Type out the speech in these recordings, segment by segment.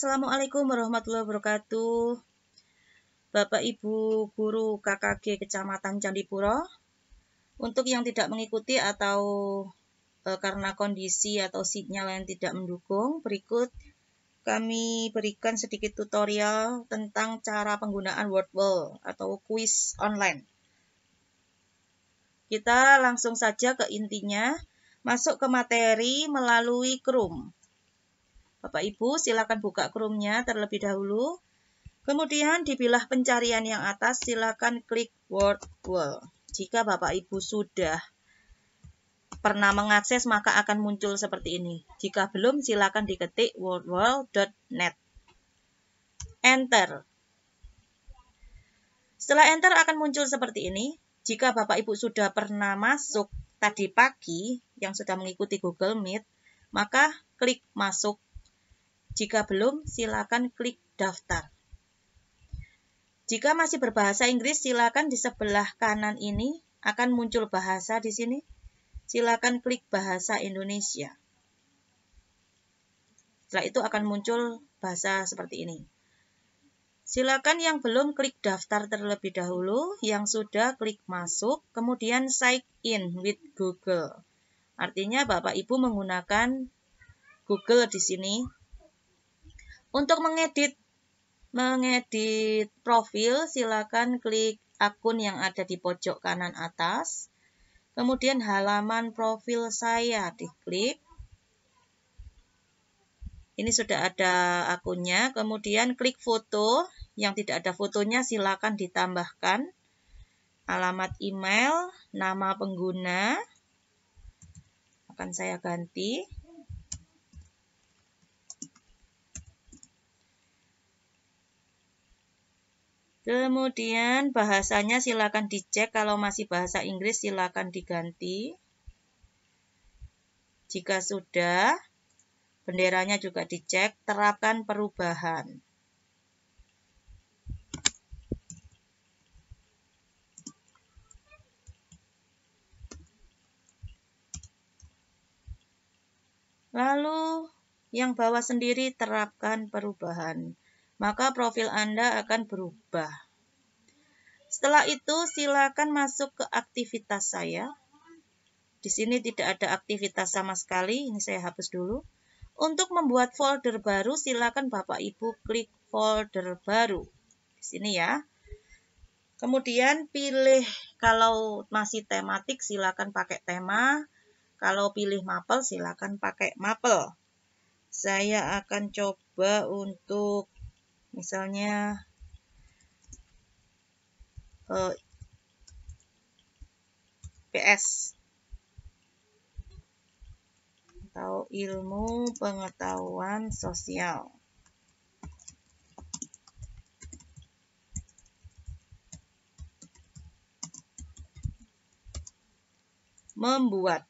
Assalamualaikum warahmatullahi wabarakatuh. Bapak Ibu Guru KKG Kecamatan Candipuro. Untuk yang tidak mengikuti atau e, karena kondisi atau sinyal yang tidak mendukung, berikut kami berikan sedikit tutorial tentang cara penggunaan WordWall atau Quiz online. Kita langsung saja ke intinya, masuk ke materi melalui Chrome. Bapak Ibu silakan buka Chrome-nya terlebih dahulu. Kemudian di bilah pencarian yang atas silakan klik Word World. Jika Bapak Ibu sudah pernah mengakses maka akan muncul seperti ini. Jika belum silakan diketik wordworld.net. Enter. Setelah enter akan muncul seperti ini. Jika Bapak Ibu sudah pernah masuk tadi pagi yang sudah mengikuti Google Meet, maka klik masuk jika belum, silakan klik daftar. Jika masih berbahasa Inggris, silakan di sebelah kanan ini akan muncul bahasa di sini. Silakan klik bahasa Indonesia. Setelah itu akan muncul bahasa seperti ini. Silakan yang belum klik daftar terlebih dahulu, yang sudah klik masuk, kemudian sign in with Google. Artinya Bapak Ibu menggunakan Google di sini untuk mengedit mengedit profil, silakan klik akun yang ada di pojok kanan atas. Kemudian halaman profil saya diklik. Ini sudah ada akunnya. Kemudian klik foto. Yang tidak ada fotonya silakan ditambahkan. Alamat email, nama pengguna. Akan saya ganti. Kemudian bahasanya silakan dicek kalau masih bahasa Inggris silakan diganti. Jika sudah, benderanya juga dicek, terapkan perubahan. Lalu yang bawah sendiri terapkan perubahan maka profil Anda akan berubah. Setelah itu, silakan masuk ke aktivitas saya. Di sini tidak ada aktivitas sama sekali, ini saya hapus dulu. Untuk membuat folder baru, silakan Bapak Ibu klik folder baru. Di sini ya. Kemudian pilih kalau masih tematik silakan pakai tema. Kalau pilih mapel silakan pakai mapel. Saya akan coba untuk misalnya uh, eh, PS atau ilmu pengetahuan sosial. Membuat.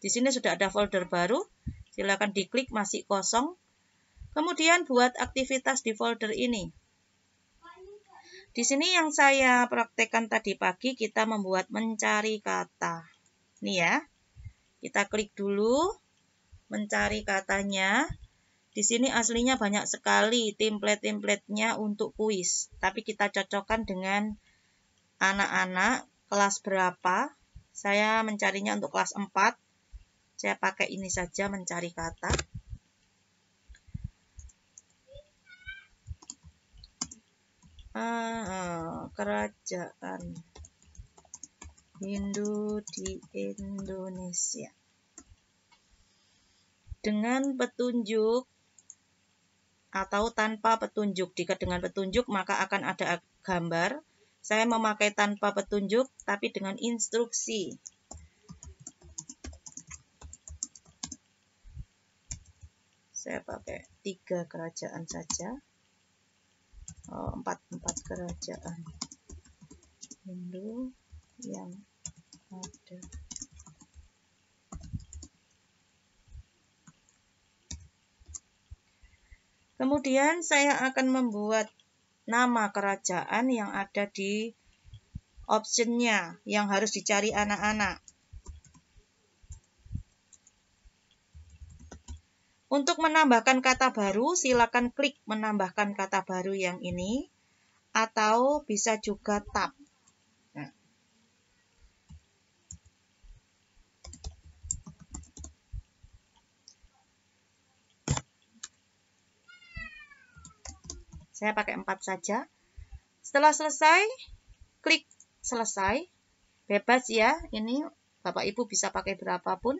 Di sini sudah ada folder baru. Silakan diklik masih kosong Kemudian buat aktivitas di folder ini. Di sini yang saya praktekkan tadi pagi kita membuat mencari kata. Nih ya. Kita klik dulu mencari katanya. Di sini aslinya banyak sekali template-templatenya untuk kuis. Tapi kita cocokkan dengan anak-anak kelas berapa. Saya mencarinya untuk kelas 4. Saya pakai ini saja mencari kata. Ah, ah, kerajaan Hindu di Indonesia. Dengan petunjuk atau tanpa petunjuk. Jika dengan petunjuk maka akan ada gambar. Saya memakai tanpa petunjuk tapi dengan instruksi. Saya pakai tiga kerajaan saja. Oh, empat empat kerajaan Hindu yang ada Kemudian saya akan membuat nama kerajaan yang ada di optionnya yang harus dicari anak-anak. Untuk menambahkan kata baru, silakan klik menambahkan kata baru yang ini, atau bisa juga tab. Saya pakai 4 saja. Setelah selesai, klik selesai. Bebas ya, ini Bapak Ibu bisa pakai berapapun.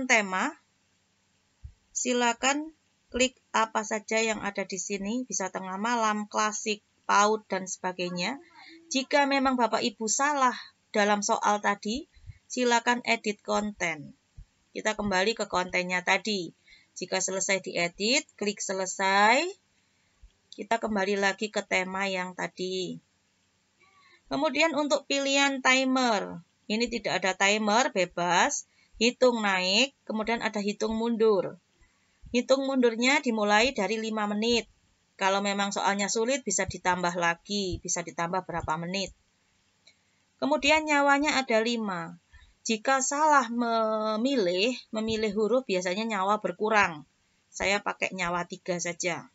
menentukan tema, silakan klik apa saja yang ada di sini, bisa tengah malam, klasik, PAUD, dan sebagainya. Jika memang Bapak Ibu salah dalam soal tadi, silakan edit konten. Kita kembali ke kontennya tadi. Jika selesai diedit, klik selesai. Kita kembali lagi ke tema yang tadi. Kemudian untuk pilihan timer, ini tidak ada timer, bebas hitung naik, kemudian ada hitung mundur. Hitung mundurnya dimulai dari 5 menit. Kalau memang soalnya sulit bisa ditambah lagi, bisa ditambah berapa menit. Kemudian nyawanya ada 5. Jika salah memilih, memilih huruf biasanya nyawa berkurang. Saya pakai nyawa 3 saja.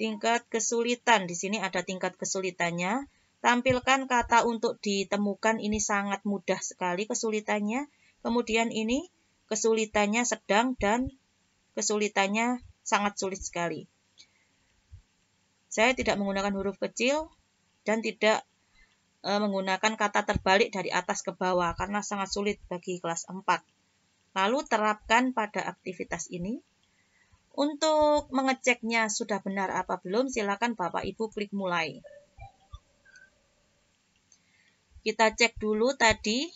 Tingkat kesulitan, di sini ada tingkat kesulitannya. Tampilkan kata untuk ditemukan ini sangat mudah sekali kesulitannya. Kemudian ini kesulitannya sedang dan kesulitannya sangat sulit sekali. Saya tidak menggunakan huruf kecil dan tidak e, menggunakan kata terbalik dari atas ke bawah karena sangat sulit bagi kelas 4. Lalu terapkan pada aktivitas ini. Untuk mengeceknya sudah benar apa belum, silakan Bapak Ibu klik mulai. Kita cek dulu tadi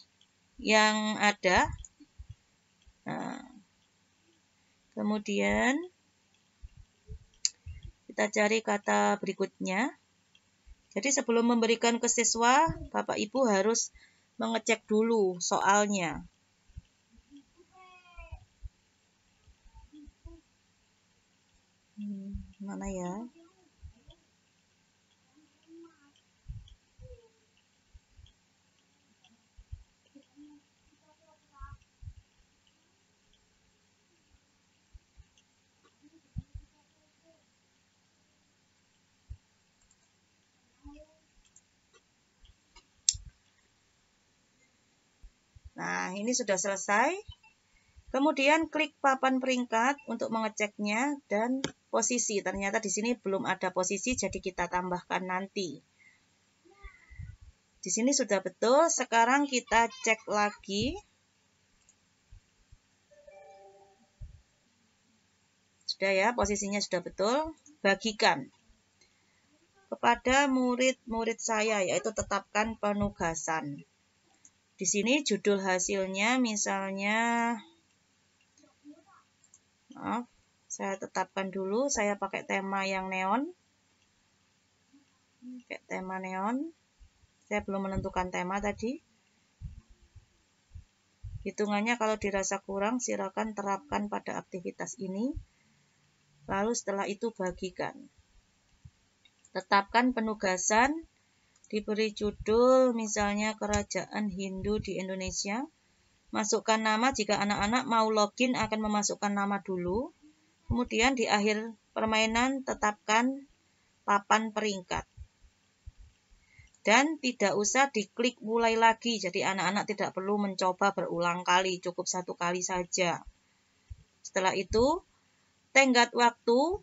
yang ada. Nah, kemudian kita cari kata berikutnya. Jadi sebelum memberikan ke siswa, Bapak Ibu harus mengecek dulu soalnya. Hmm, mana ya? Nah, ini sudah selesai. Kemudian klik papan peringkat untuk mengeceknya dan posisi. Ternyata di sini belum ada posisi, jadi kita tambahkan nanti. Di sini sudah betul. Sekarang kita cek lagi. Sudah ya, posisinya sudah betul. Bagikan kepada murid-murid saya, yaitu tetapkan penugasan. Di sini judul hasilnya misalnya maaf, saya tetapkan dulu, saya pakai tema yang neon. Pakai tema neon. Saya belum menentukan tema tadi. Hitungannya kalau dirasa kurang, silakan terapkan pada aktivitas ini. Lalu setelah itu bagikan. Tetapkan penugasan Diberi judul misalnya Kerajaan Hindu di Indonesia. Masukkan nama jika anak-anak mau login akan memasukkan nama dulu. Kemudian di akhir permainan tetapkan papan peringkat. Dan tidak usah diklik mulai lagi, jadi anak-anak tidak perlu mencoba berulang kali, cukup satu kali saja. Setelah itu, tenggat waktu,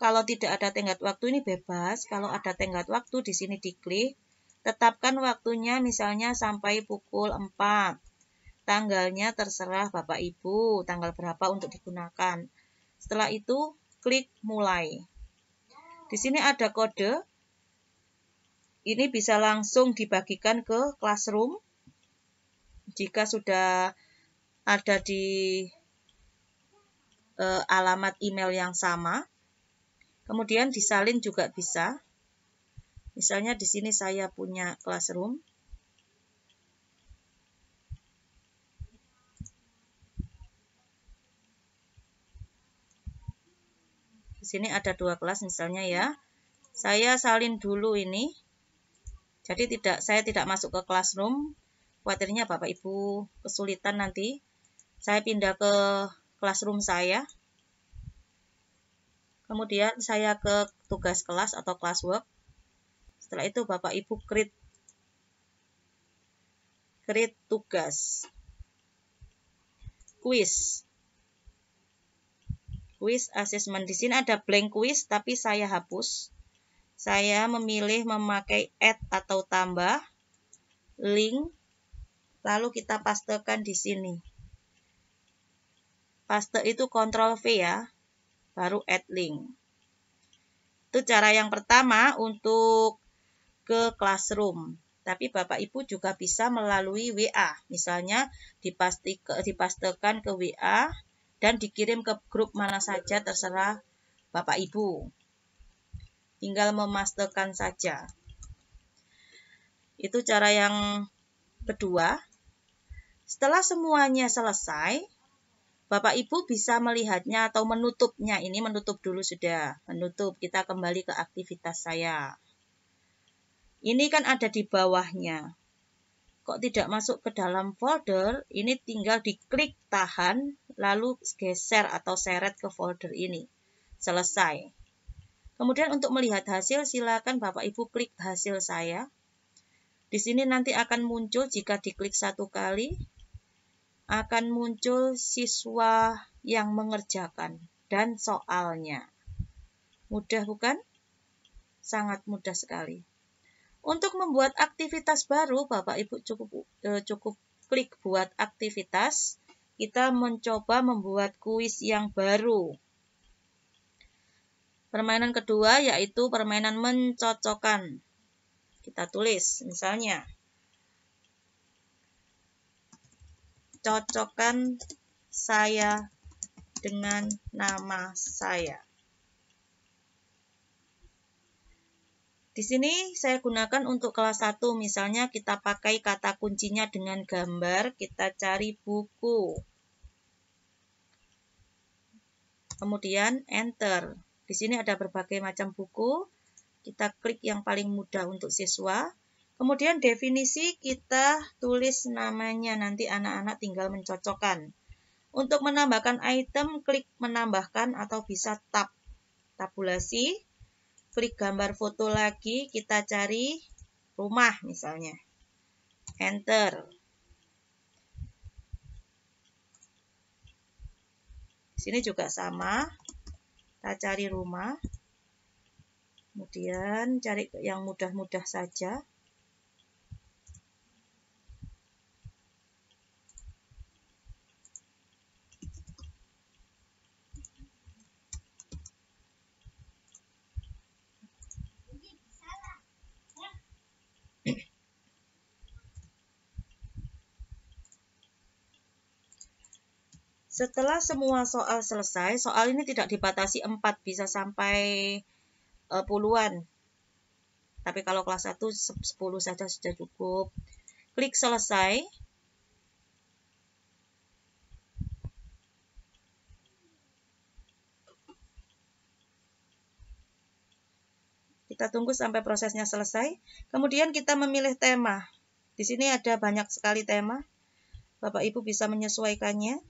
kalau tidak ada tenggat waktu ini bebas, kalau ada tenggat waktu di sini diklik, Tetapkan waktunya misalnya sampai pukul 4. Tanggalnya terserah Bapak Ibu, tanggal berapa untuk digunakan. Setelah itu, klik mulai. Di sini ada kode. Ini bisa langsung dibagikan ke Classroom. Jika sudah ada di eh, alamat email yang sama. Kemudian disalin juga bisa. Misalnya di sini saya punya classroom. Di sini ada dua kelas misalnya ya. Saya salin dulu ini. Jadi tidak saya tidak masuk ke classroom. Khawatirnya Bapak Ibu kesulitan nanti. Saya pindah ke classroom saya. Kemudian saya ke tugas kelas atau classwork. Setelah itu Bapak Ibu create create tugas quiz quiz assessment di sini ada blank quiz tapi saya hapus saya memilih memakai add atau tambah link lalu kita pastekan di sini paste itu Ctrl V ya baru add link itu cara yang pertama untuk ke classroom. Tapi Bapak Ibu juga bisa melalui WA. Misalnya dipasti, dipastekan ke WA dan dikirim ke grup mana saja terserah Bapak Ibu. Tinggal memastikan saja. Itu cara yang kedua. Setelah semuanya selesai, Bapak Ibu bisa melihatnya atau menutupnya. Ini menutup dulu sudah. Menutup, kita kembali ke aktivitas saya. Ini kan ada di bawahnya. Kok tidak masuk ke dalam folder? Ini tinggal diklik tahan, lalu geser atau seret ke folder ini. Selesai. Kemudian untuk melihat hasil, silakan Bapak Ibu klik hasil saya. Di sini nanti akan muncul jika diklik satu kali, akan muncul siswa yang mengerjakan dan soalnya. Mudah bukan? Sangat mudah sekali. Untuk membuat aktivitas baru, Bapak Ibu cukup e, cukup klik buat aktivitas. Kita mencoba membuat kuis yang baru. Permainan kedua yaitu permainan mencocokkan. Kita tulis misalnya cocokkan saya dengan nama saya. Di sini saya gunakan untuk kelas 1, misalnya kita pakai kata kuncinya dengan gambar, kita cari buku. Kemudian enter. Di sini ada berbagai macam buku. Kita klik yang paling mudah untuk siswa. Kemudian definisi kita tulis namanya, nanti anak-anak tinggal mencocokkan. Untuk menambahkan item, klik menambahkan atau bisa tab. Tabulasi, klik gambar foto lagi, kita cari rumah misalnya. Enter. Sini juga sama. Kita cari rumah. Kemudian cari yang mudah-mudah saja. Setelah semua soal selesai, soal ini tidak dibatasi 4, bisa sampai uh, puluhan. Tapi kalau kelas 1, 10 saja sudah cukup. Klik selesai. Kita tunggu sampai prosesnya selesai. Kemudian kita memilih tema. Di sini ada banyak sekali tema. Bapak Ibu bisa menyesuaikannya.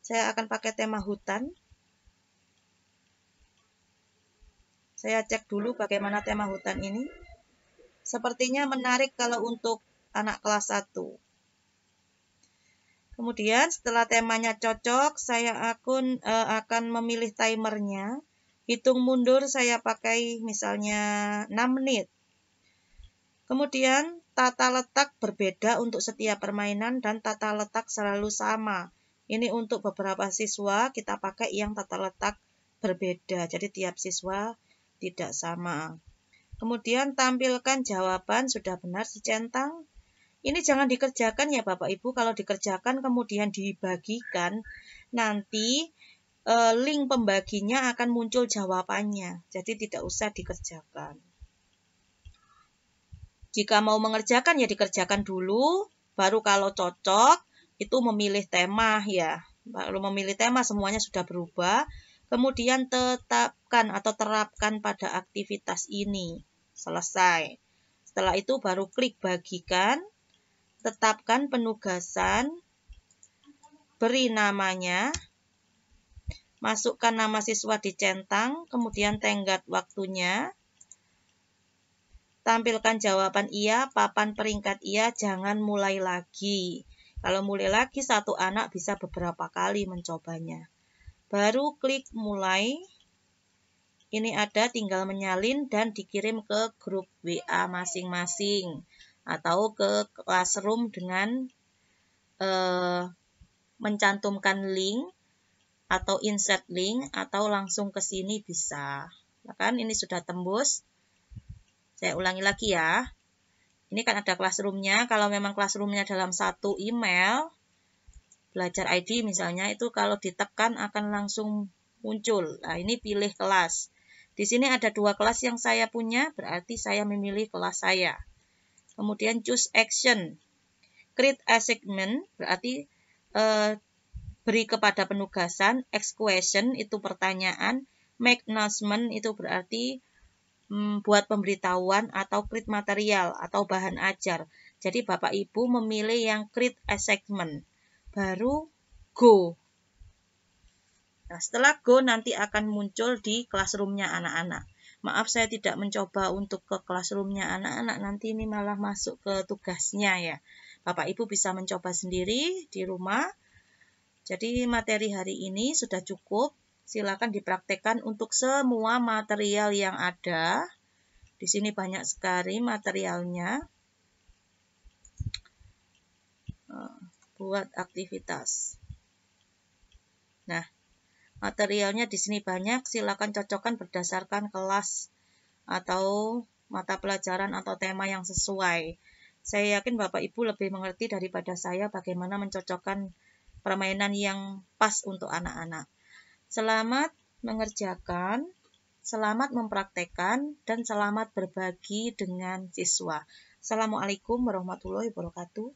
Saya akan pakai tema hutan. Saya cek dulu bagaimana tema hutan ini. Sepertinya menarik kalau untuk anak kelas 1. Kemudian setelah temanya cocok, saya akun, e, akan memilih timernya. Hitung mundur saya pakai misalnya 6 menit. Kemudian tata letak berbeda untuk setiap permainan dan tata letak selalu sama. Ini untuk beberapa siswa kita pakai yang tata letak berbeda. Jadi tiap siswa tidak sama. Kemudian tampilkan jawaban sudah benar si centang. Ini jangan dikerjakan ya Bapak Ibu. Kalau dikerjakan kemudian dibagikan, nanti e, link pembaginya akan muncul jawabannya. Jadi tidak usah dikerjakan. Jika mau mengerjakan ya dikerjakan dulu, baru kalau cocok itu memilih tema ya. Lalu memilih tema semuanya sudah berubah. Kemudian tetapkan atau terapkan pada aktivitas ini. Selesai. Setelah itu baru klik bagikan, tetapkan penugasan, beri namanya, masukkan nama siswa di centang, kemudian tenggat waktunya, tampilkan jawaban iya, papan peringkat iya, jangan mulai lagi. Kalau mulai lagi, satu anak bisa beberapa kali mencobanya. Baru klik mulai. Ini ada tinggal menyalin dan dikirim ke grup WA masing-masing atau ke classroom dengan eh, mencantumkan link atau insert link atau langsung ke sini bisa. Ya kan ini sudah tembus. Saya ulangi lagi ya. Ini kan ada classroomnya. Kalau memang classroomnya dalam satu email, belajar ID misalnya itu kalau ditekan akan langsung muncul. Nah, ini pilih kelas. Di sini ada dua kelas yang saya punya, berarti saya memilih kelas saya. Kemudian choose action. Create assignment berarti eh, beri kepada penugasan. Ask question itu pertanyaan. Make announcement itu berarti membuat pemberitahuan atau krit material atau bahan ajar. Jadi Bapak Ibu memilih yang krit assessment. Baru go. Nah, setelah go nanti akan muncul di classroomnya anak-anak. Maaf saya tidak mencoba untuk ke classroomnya anak-anak, nanti ini malah masuk ke tugasnya ya. Bapak Ibu bisa mencoba sendiri di rumah. Jadi materi hari ini sudah cukup. Silakan dipraktekkan untuk semua material yang ada. Di sini banyak sekali materialnya. Eh, buat aktivitas. Nah, materialnya di sini banyak. Silakan cocokkan berdasarkan kelas atau mata pelajaran atau tema yang sesuai. Saya yakin Bapak Ibu lebih mengerti daripada saya bagaimana mencocokkan permainan yang pas untuk anak-anak. Selamat mengerjakan, selamat mempraktekkan, dan selamat berbagi dengan siswa. Assalamualaikum warahmatullahi wabarakatuh.